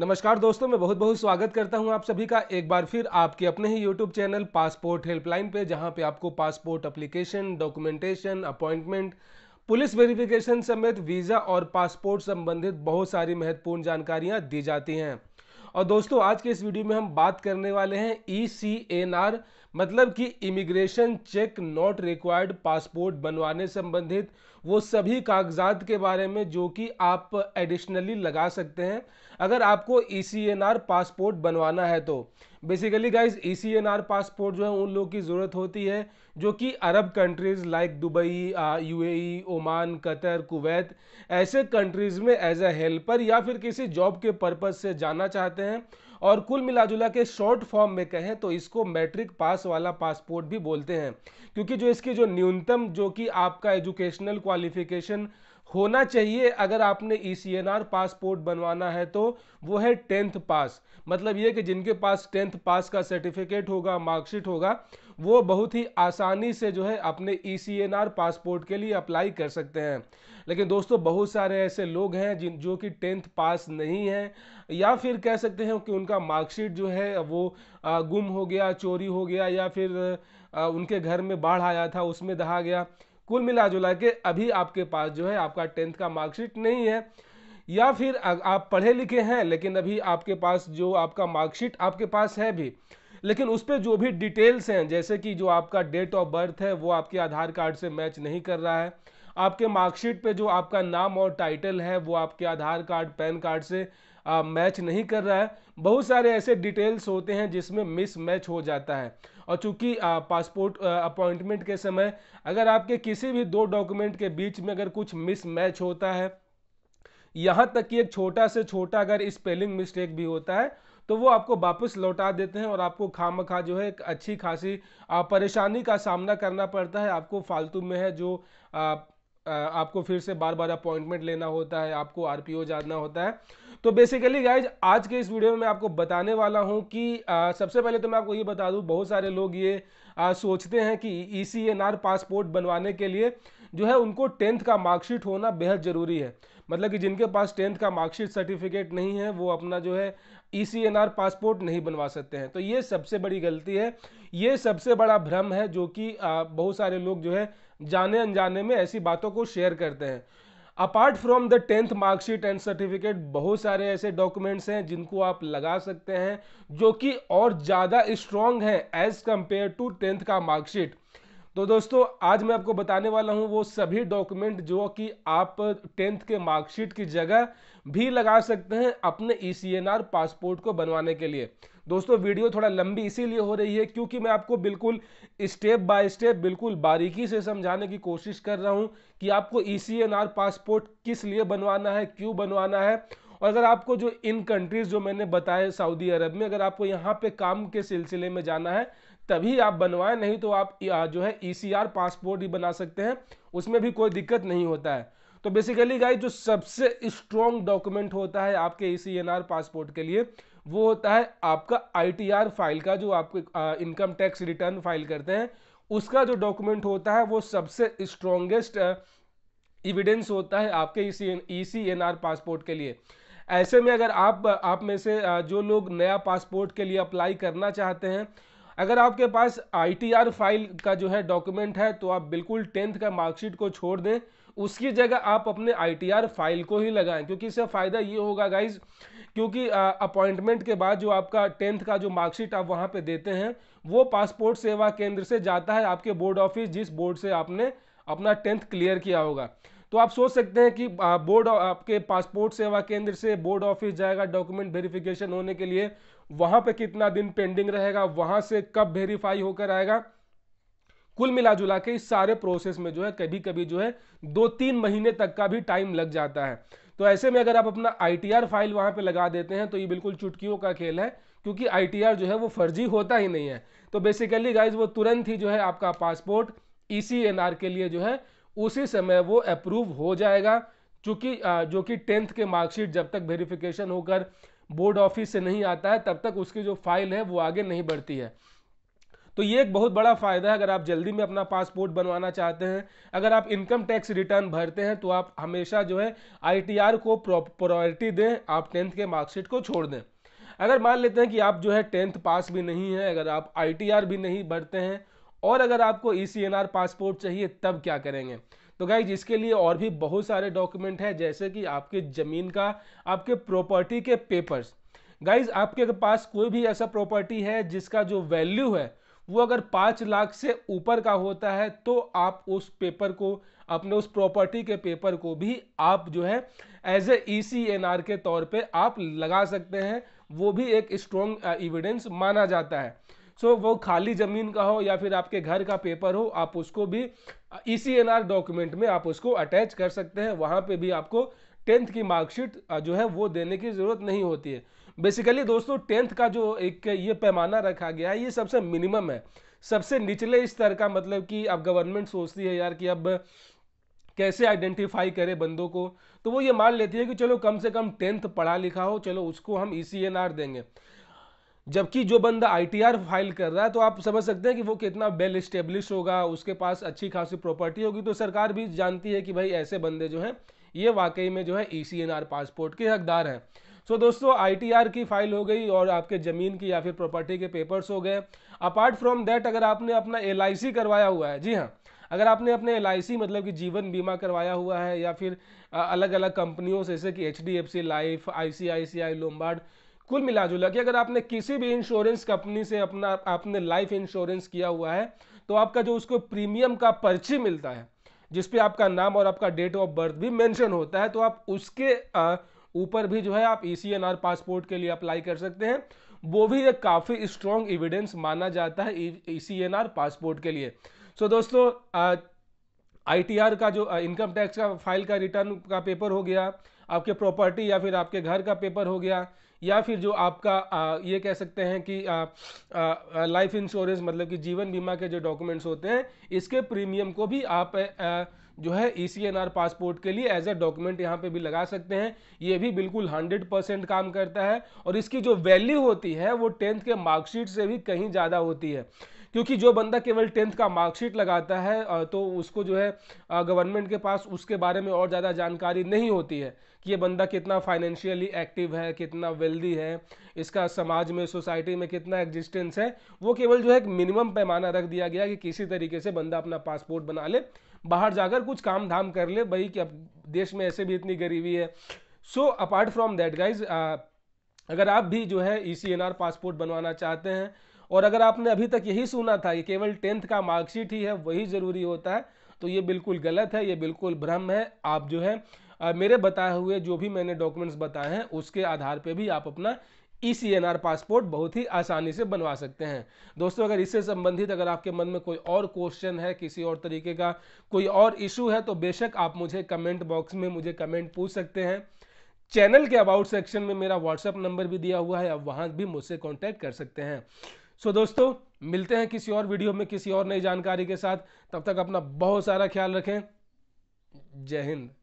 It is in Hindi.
नमस्कार दोस्तों मैं बहुत बहुत स्वागत करता हूं आप सभी का एक बार फिर आपके अपने ही YouTube चैनल पासपोर्ट हेल्पलाइन पे जहां पे आपको passport application documentation appointment police verification समेत वीज़ा और पासपोर्ट संबंधित बहुत सारी महत्वपूर्ण जानकारियां दी जाती हैं और दोस्तों आज के इस वीडियो में हम बात करने वाले हैं ई सी एन आर मतलब कि immigration check not required passport बनवाने संबंधित वो सभी कागजात के बारे में जो कि आप एडिशनली लगा सकते हैं अगर आपको ई e पासपोर्ट बनवाना है तो बेसिकली गाइज ई पासपोर्ट जो है उन लोगों की ज़रूरत होती है जो कि अरब countries like Dubai UAE, e, Oman Qatar Kuwait ऐसे कंट्रीज़ में एज ए हेल्पर या फिर किसी जॉब के पर्पज़ से जाना चाहते हैं और कुल मिलाजुला के शॉर्ट फॉर्म में कहें तो इसको मैट्रिक पास वाला पासपोर्ट भी बोलते हैं क्योंकि जो इसकी जो न्यूनतम जो कि आपका एजुकेशनल क्वालिफिकेशन होना चाहिए अगर आपने E C N R passport बनवाना है तो वो है टेंथ पास मतलब ये कि जिनके पास टेंथ पास का सर्टिफिकेट होगा मार्कशीट होगा वो बहुत ही आसानी से जो है अपने E C N R passport के लिए अप्लाई कर सकते हैं लेकिन दोस्तों बहुत सारे ऐसे लोग हैं जिन जो कि टेंथ पास नहीं है या फिर कह सकते हैं कि उनका मार्कशीट जो है वो गुम हो गया चोरी हो गया या फिर उनके घर में बाढ़ आया था उसमें दहा गया कुल मिला जुला के अभी आपके पास जो है आपका टेंथ का मार्कशीट नहीं है या फिर आप पढ़े लिखे हैं लेकिन अभी आपके पास जो आपका मार्कशीट आपके पास है भी लेकिन उस पर जो भी डिटेल्स हैं जैसे कि जो आपका डेट ऑफ बर्थ है वो आपके आधार कार्ड से मैच नहीं कर रहा है आपके मार्कशीट पे जो आपका नाम और टाइटल है वो आपके आधार कार्ड पैन कार्ड से आ, मैच नहीं कर रहा है बहुत सारे ऐसे डिटेल्स होते हैं जिसमें मिस मैच हो जाता है और चूंकि पासपोर्ट अपॉइंटमेंट के समय अगर आपके किसी भी दो डॉक्यूमेंट के बीच में अगर कुछ मिस मैच होता है यहाँ तक कि एक छोटा से छोटा अगर स्पेलिंग मिस्टेक भी होता है तो वो आपको वापस लौटा देते हैं और आपको खाम खा जो है एक अच्छी खासी परेशानी का सामना करना पड़ता है आपको फालतू में है जो आपको फिर से बार बार अपॉइंटमेंट लेना होता है आपको आरपीओ जानना होता है तो बेसिकली गाइज आज के इस वीडियो में मैं आपको बताने वाला हूं कि आ, सबसे पहले तो मैं आपको ये बता दूं बहुत सारे लोग ये आ, सोचते हैं कि E C N R passport बनवाने के लिए जो है उनको टेंथ का मार्कशीट होना बेहद ज़रूरी है मतलब कि जिनके पास टेंथ का मार्कशीट सर्टिफिकेट नहीं है वो अपना जो है E C N R passport नहीं बनवा सकते हैं तो ये सबसे बड़ी गलती है ये सबसे बड़ा भ्रम है जो कि बहुत सारे लोग जो है जाने अनजाने में ऐसी बातों को शेयर करते हैं apart from the tenth marksheet and certificate बहुत सारे ऐसे डॉक्यूमेंट्स हैं जिनको आप लगा सकते हैं जो कि और ज़्यादा स्ट्रॉन्ग हैं एज़ कम्पेयर टू टेंथ का मार्कशीट तो दोस्तों आज मैं आपको बताने वाला हूं वो सभी डॉक्यूमेंट जो कि आप टेंथ के मार्कशीट की जगह भी लगा सकते हैं अपने ई e पासपोर्ट को बनवाने के लिए दोस्तों वीडियो थोड़ा लंबी इसीलिए हो रही है क्योंकि मैं आपको बिल्कुल स्टेप बाय स्टेप बिल्कुल बारीकी से समझाने की कोशिश कर रहा हूँ कि आपको ई e पासपोर्ट किस लिए बनवाना है क्यों बनवाना है और अगर आपको जो इन कंट्रीज़ जो मैंने बताए सऊदी अरब में अगर आपको यहाँ पे काम के सिलसिले में जाना है तभी आप बनवाएं नहीं तो आप जो है ई e पासपोर्ट ही बना सकते हैं उसमें भी कोई दिक्कत नहीं होता है तो बेसिकली गाई जो सबसे स्ट्रॉन्ग डॉक्यूमेंट होता है आपके ई e पासपोर्ट के लिए वो होता है आपका आईटीआर फाइल का जो आपके इनकम टैक्स रिटर्न फाइल करते हैं उसका जो डॉक्यूमेंट होता है वो सबसे स्ट्रॉन्गेस्ट इविडेंस होता है आपके E C N R e passport के लिए ऐसे में अगर आप आप में से जो लोग नया पासपोर्ट के लिए अप्लाई करना चाहते हैं अगर आपके पास आईटीआर फाइल का जो है डॉक्यूमेंट है तो आप बिल्कुल टेंथ का मार्कशीट को छोड़ दें उसकी जगह आप अपने आईटीआर फाइल को ही लगाएं क्योंकि इससे फ़ायदा ये होगा गाइज़ क्योंकि अपॉइंटमेंट के बाद जो आपका टेंथ का जो मार्कशीट आप वहाँ पे देते हैं वो पासपोर्ट सेवा केंद्र से जाता है आपके बोर्ड ऑफिस जिस बोर्ड से आपने अपना टेंथ क्लियर किया होगा तो आप सोच सकते हैं कि बोर्ड आपके पासपोर्ट सेवा केंद्र से बोर्ड ऑफिस जाएगा डॉक्यूमेंट वेरिफिकेशन होने के लिए वहाँ पे कितना दिन पेंडिंग रहेगा वहाँ से कब वेरीफाई होकर आएगा कुल मिला जुला के इस सारे प्रोसेस में जो है कभी कभी जो है दो तीन महीने तक का भी टाइम लग जाता है तो ऐसे में अगर आप अपना आई फाइल वहाँ पे लगा देते हैं तो ये बिल्कुल चुटकियों का खेल है क्योंकि आई जो है वो फर्जी होता ही नहीं है तो बेसिकली गाइज वो तुरंत ही जो है आपका पासपोर्ट ई e के लिए जो है उसी समय वो अप्रूव हो जाएगा चूंकि जो कि टेंथ के मार्कशीट जब तक वेरिफिकेशन होकर बोर्ड ऑफिस से नहीं आता है तब तक उसकी जो फाइल है वो आगे नहीं बढ़ती है तो ये एक बहुत बड़ा फ़ायदा है अगर आप जल्दी में अपना पासपोर्ट बनवाना चाहते हैं अगर आप इनकम टैक्स रिटर्न भरते हैं तो आप हमेशा जो है आईटीआर को प्रायोरिटी दें आप टेंथ के मार्कशीट को छोड़ दें अगर मान लेते हैं कि आप जो है टेंथ पास भी नहीं है अगर आप आई भी नहीं भरते हैं और अगर आपको ई पासपोर्ट चाहिए तब क्या करेंगे तो गाइज इसके लिए और भी बहुत सारे डॉक्यूमेंट हैं जैसे कि आपके ज़मीन का आपके प्रॉपर्टी के पेपर्स गाइज आपके पास कोई भी ऐसा प्रॉपर्टी है जिसका जो वैल्यू है वो अगर पाँच लाख से ऊपर का होता है तो आप उस पेपर को अपने उस प्रॉपर्टी के पेपर को भी आप जो है as a E C N R के तौर पे आप लगा सकते हैं वो भी एक स्ट्रॉन्ग एविडेंस uh, माना जाता है सो so, वो खाली ज़मीन का हो या फिर आपके घर का पेपर हो आप उसको भी E C N R document में आप उसको अटैच कर सकते हैं वहाँ पर भी आपको टेंथ की मार्कशीट uh, जो है वो देने की ज़रूरत नहीं होती है बेसिकली दोस्तों टेंथ का जो एक ये पैमाना रखा गया है ये सबसे मिनिमम है सबसे निचले स्तर का मतलब कि अब गवर्नमेंट सोचती है यार कि अब कैसे आइडेंटिफाई करे बंदों को तो वो ये मान लेती है कि चलो कम से कम टेंथ पढ़ा लिखा हो चलो उसको हम ई सी एन आर देंगे जबकि जो बंदा आई फाइल कर रहा है तो आप समझ सकते हैं कि वो कितना वेल स्टेब्लिश होगा उसके पास अच्छी खासी प्रॉपर्टी होगी तो सरकार भी जानती है कि भाई ऐसे बंदे जो हैं ये वाकई में जो है E C N R passport के हकदार हैं सो so, दोस्तों आईटीआर की फाइल हो गई और आपके ज़मीन की या फिर प्रॉपर्टी के पेपर्स हो गए अपार्ट फ्रॉम दैट अगर आपने अपना एल करवाया हुआ है जी हाँ अगर आपने अपने एल मतलब कि जीवन बीमा करवाया हुआ है या फिर अलग अलग कंपनियों से जैसे कि H D F C life I C I C I Lombard कुल मिला जुला कि अगर आपने किसी भी इंश्योरेंस कंपनी से अपना आपने लाइफ इंश्योरेंस किया हुआ है तो आपका जो उसको प्रीमियम का पर्ची मिलता है जिसपे आपका नाम और आपका डेट ऑफ बर्थ भी मेंशन होता है तो आप उसके आ, ऊपर भी जो है आप ई सी पासपोर्ट के लिए अप्लाई कर सकते हैं वो भी एक काफ़ी स्ट्रॉन्ग एविडेंस माना जाता है ई सी पासपोर्ट के लिए सो so, दोस्तों आई का जो इनकम टैक्स का फाइल का रिटर्न का पेपर हो गया आपके प्रॉपर्टी या फिर आपके घर का पेपर हो गया या फिर जो आपका आ, ये कह सकते हैं कि लाइफ इंश्योरेंस मतलब कि जीवन बीमा के जो डॉक्यूमेंट्स होते हैं इसके प्रीमियम को भी आप आ, जो है E C N R passport के लिए एज अ डॉक्यूमेंट यहाँ पे भी लगा सकते हैं ये भी बिल्कुल हंड्रेड परसेंट काम करता है और इसकी जो वैल्यू होती है वो टेंथ के मार्कशीट से भी कहीं ज़्यादा होती है क्योंकि जो बंदा केवल टेंथ का मार्कशीट लगाता है तो उसको जो है गवर्नमेंट के पास उसके बारे में और ज़्यादा जानकारी नहीं होती है कि ये बंदा कितना फाइनेंशियली एक्टिव है कितना वेल्दी है इसका समाज में सोसाइटी में कितना एग्जिस्टेंस है वो केवल जो है एक मिनिमम पैमाना रख दिया गया कि किसी तरीके से बंदा अपना पासपोर्ट बना ले बाहर जाकर कुछ काम धाम कर ले भाई कि अब देश में ऐसे भी इतनी गरीबी है so apart from that guys अगर आप भी जो है ई e पासपोर्ट बनवाना चाहते हैं और अगर आपने अभी तक यही सुना था कि केवल टेंथ का मार्कशीट ही है वही ज़रूरी होता है तो ये बिल्कुल गलत है ये बिल्कुल भ्रम है आप जो है आ, मेरे बताए हुए जो भी मैंने डॉक्यूमेंट्स बताए हैं उसके आधार पर भी आप अपना E C N R passport बहुत ही आसानी से बनवा सकते हैं दोस्तों अगर इससे संबंधित अगर आपके मन में कोई और क्वेश्चन है किसी और तरीके का कोई और इशू है तो बेशक आप मुझे कमेंट बॉक्स में मुझे कमेंट पूछ सकते हैं चैनल के अबाउट सेक्शन में मेरा व्हाट्सएप नंबर भी दिया हुआ है आप वहाँ भी मुझसे कॉन्टैक्ट कर सकते हैं सो दोस्तों मिलते हैं किसी और वीडियो में किसी और नई जानकारी के साथ तब तक अपना बहुत सारा ख्याल रखें जय हिंद